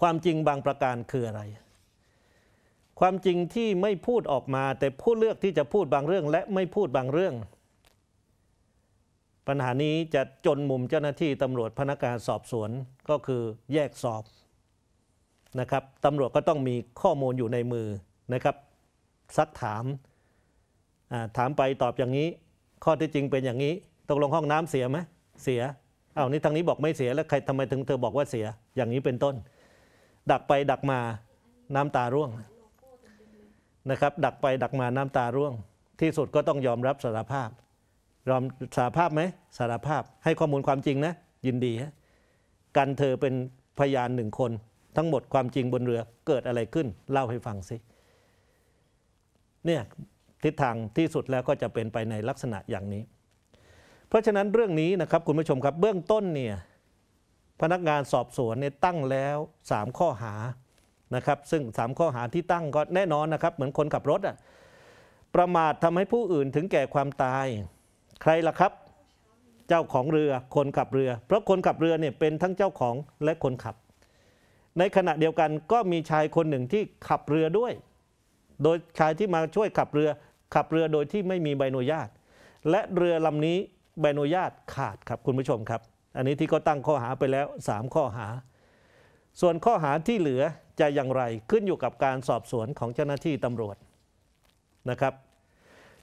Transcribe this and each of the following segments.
ความจริงบางประการคืออะไร ความจริงที่ไม่พูดออกมา แต่ผู้เลือกที่จะพูดบางเรื่อง และไม่พูดบางเรื่อง ปัญหานี้จะจนมุมเจ้าหน้าที่ตำรวจพนักงานสอบสวนก็คือแยกสอบนะครับตำรวจก็ต้องมีข้อมูลอยู่ในมือนะครับ ซักถาม ถามไปตอบอย่างนี้ ข้อที่จริงเป็นอย่างนี้ ตกลงห้องน้ำเสียไหม เสีย เอ้านี่ทางนี้บอกไม่เสียแล้วใครทำไมถึงเธอบอกว่าเสีย อย่างนี้เป็นต้นดักไปดักมาน้ำตาร่วงนะครับดักไปดักมาน้ำตาร่วง ที่สุดก็ต้องยอมรับสารภาพยอมสารภาพไหมสารภาพให้ข้อมูลความจริงนะ ยินดีฮะกันเธอเป็นพยานหนึ่งคนทั้งหมดความจริงบนเรือเกิดอะไรขึ้นเล่าให้ฟังสิเนี่ยทิศทางที่สุดแล้วก็จะเป็นไปในลักษณะอย่างนี้ เพราะฉะนั้นเรื่องนี้นะครับ คุณผู้ชมครับเบื้องต้นเนี่ยพนักงานสอบสวนเนี่ยตั้งแล้ว 3 ข้อหานะครับ ซึ่ง3ข้อหาที่ตั้งก็แน่นอนนะครับ เหมือนคนขับรถอะประมาททำให้ผู้อื่นถึงแก่ความตาย ใครล่ะครับ เจ้าของเรือคนขับเรือ เพราะคนขับเรือเนี่ยเป็นทั้งเจ้าของและคนขับ ในขณะเดียวกันก็มีชายคนหนึ่งที่ขับเรือด้วย โดยชายที่มาช่วยขับเรือ ขับเรือโดยที่ไม่มีใบอนุญาต และเรือลำนี้ใบอนุญาตขาดครับคุณผู้ชมครับอันนี้ที่เขาตั้งข้อหาไปแล้ว 3 ข้อหา ส่วนข้อหาที่เหลือจะอย่างไรขึ้นอยู่กับการสอบสวนของเจ้าหน้าที่ตำรวจนะครับ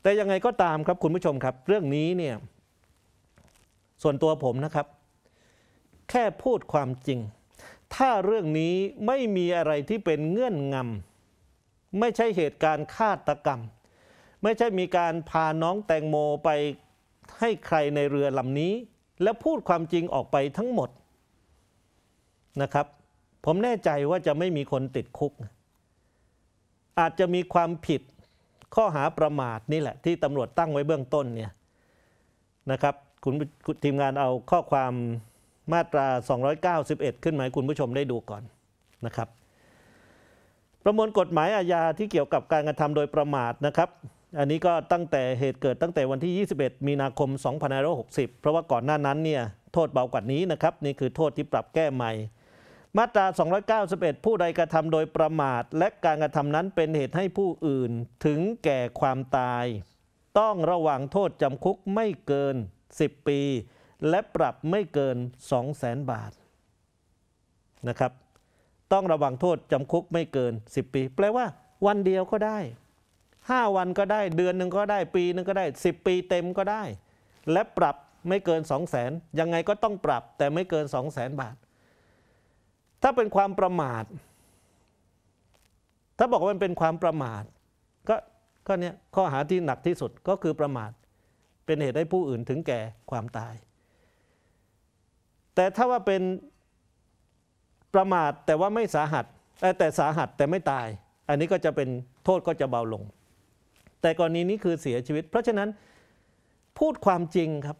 แต่ยังไงก็ตามครับคุณผู้ชมครับ เรื่องนี้เนี่ยส่วนตัวผมนะครับ แค่พูดความจริง ถ้าเรื่องนี้ไม่มีอะไรที่เป็นเงื่อนงำไม่ใช่เหตุการณ์ฆาตกรรม ไม่ใช่มีการพาน้องแตงโมไปให้ใครในเรือลำนี้และพูดความจริงออกไปทั้งหมดนะครับ ผมแน่ใจว่าจะไม่มีคนติดคุก อาจจะมีความผิดข้อหาประมาทนี่แหละ ที่ตำรวจตั้งไว้เบื้องต้นเนี่ยนะครับ คุณทีมงานเอาข้อความมาตรา 291 ขึ้นมาให้คุณผู้ชมได้ดูก่อนนะครับ ประมวลกฎหมายอาญาที่เกี่ยวกับการกระทำโดยประมาทนะครับอันนี้ก็ตั้งแต่เหตุเกิดตั้งแต่วันที่ 21 มีนาคม 2560 เพราะว่าก่อนหน้านั้นเนี่ยโทษเบากว่านี้นะครับนี่คือโทษที่ปรับแก้ใหม่ มาตรา 291 ผู้ใดกระทำโดยประมาท และการกระทำนั้นเป็นเหตุให้ผู้อื่นถึงแก่ความตาย ต้องระวังโทษจำคุกไม่เกิน 10 ปี และปรับไม่เกิน 200,000 บาทนะครับต้องระวังโทษจำคุกไม่เกิน 10 ปี แปลว่าวันเดียวก็ได้ห้าวันก็ได้เดือนหนึ่งก็ได้ ปีหนึ่งก็ได้สิบปีเต็มก็ได้ และปรับไม่เกินสองแสนยังไงก็ต้องปรับ แต่ไม่เกินสองแสนบาท ถ้าเป็นความประมาท ถ้าบอกว่ามันเป็นความประมาทก็ก็เนี้ยข้อหาที่หนักที่สุดก็คือประมาทเป็นเหตุให้ผู้อื่นถึงแก่ความตาย แต่ถ้าว่าเป็นประมาทแต่ว่าไม่สาหัสแต่สาหัสแต่ไม่ตาย อันนี้ก็จะเป็นโทษก็จะเบาลงแต่กรณีนี้คือเสียชีวิต เพราะฉะนั้นพูดความจริงครับ